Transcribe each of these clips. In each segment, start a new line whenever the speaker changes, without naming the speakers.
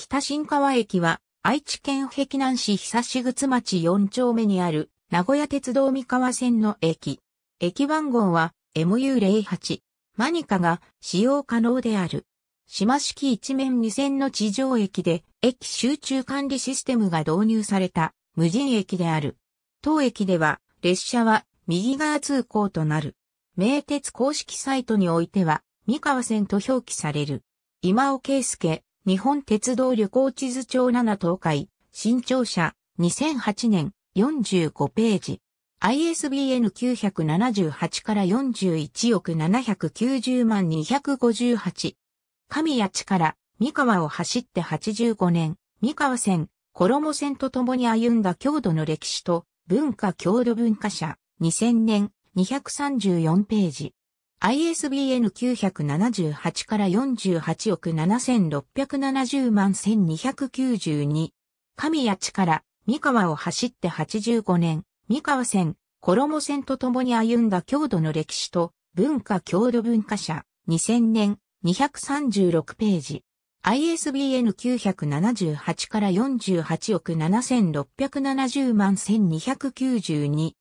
北新川駅は、愛知県碧南市久志口町4丁目にある、名古屋鉄道三河線の駅。駅番号は MU08。マニカが使用可能である。島式一面二線の地上駅で、駅集中管理システムが導入された無人駅である。当駅では、列車は右側通行となる。名鉄公式サイトにおいては、三河線と表記される。今尾圭介、日本鉄道旅行地図帳7東海、新庁舎、2008年、45ページ。ISBN 978から41億790万258。神谷地から、三河を走って85年、三河線、衣線と共に歩んだ郷土の歴史と文化郷土文化社、2000年、234ページ。ISBN 978から48億7670万1292。神谷ら三河を走って85年、三河線、衣線と共に歩んだ郷土の歴史と文化郷土文化社2000年236ページ。ISBN 978から48億7670万1292。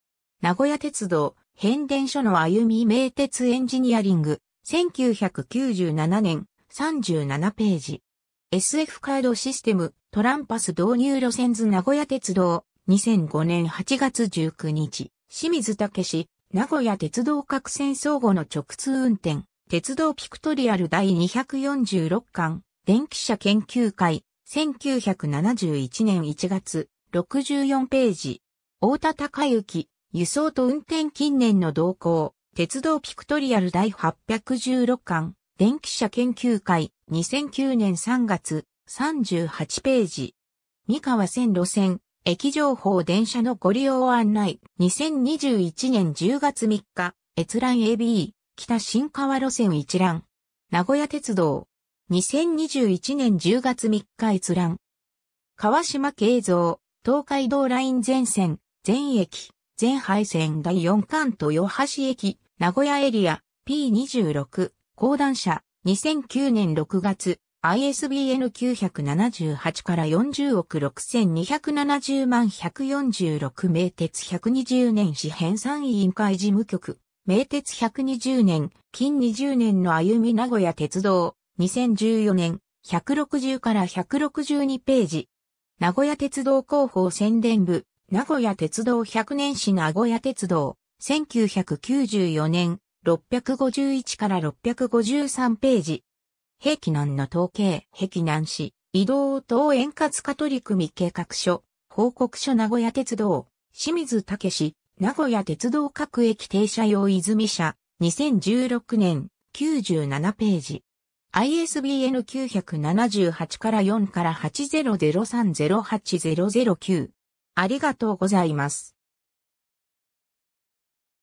名古屋鉄道、変電所の歩み名鉄エンジニアリング、1997年、37ページ。SF カードシステム、トランパス導入路線図名古屋鉄道、2005年8月19日、清水武氏、名古屋鉄道各線相互の直通運転、鉄道ピクトリアル第246巻、電気車研究会、1971年1月、64ページ。大田隆之、輸送と運転近年の動向、鉄道ピクトリアル第816巻、電気車研究会、2009年3月、38ページ。三河線路線、駅情報電車のご利用案内、2021年10月3日、閲覧 AB、北新川路線一覧。名古屋鉄道、2021年10月3日閲覧。川島慶三、東海道ライン全線、全駅。全廃線第4巻豊橋駅、名古屋エリア、P26、講談社、2009年6月、ISBN 978から40億6270万146名鉄120年市編参委員会事務局、名鉄120年、近20年の歩み名古屋鉄道、2014年、160から162ページ。名古屋鉄道広報宣伝部、名古屋鉄道100年史名古屋鉄道、1994年、651から653ページ。平気南の統計、平気南市、移動等円滑化取り組み計画書、報告書名古屋鉄道、清水武名古屋鉄道各駅停車用泉社、2016年、97ページ。ISBN 978から4から80030809。ありがとうございます。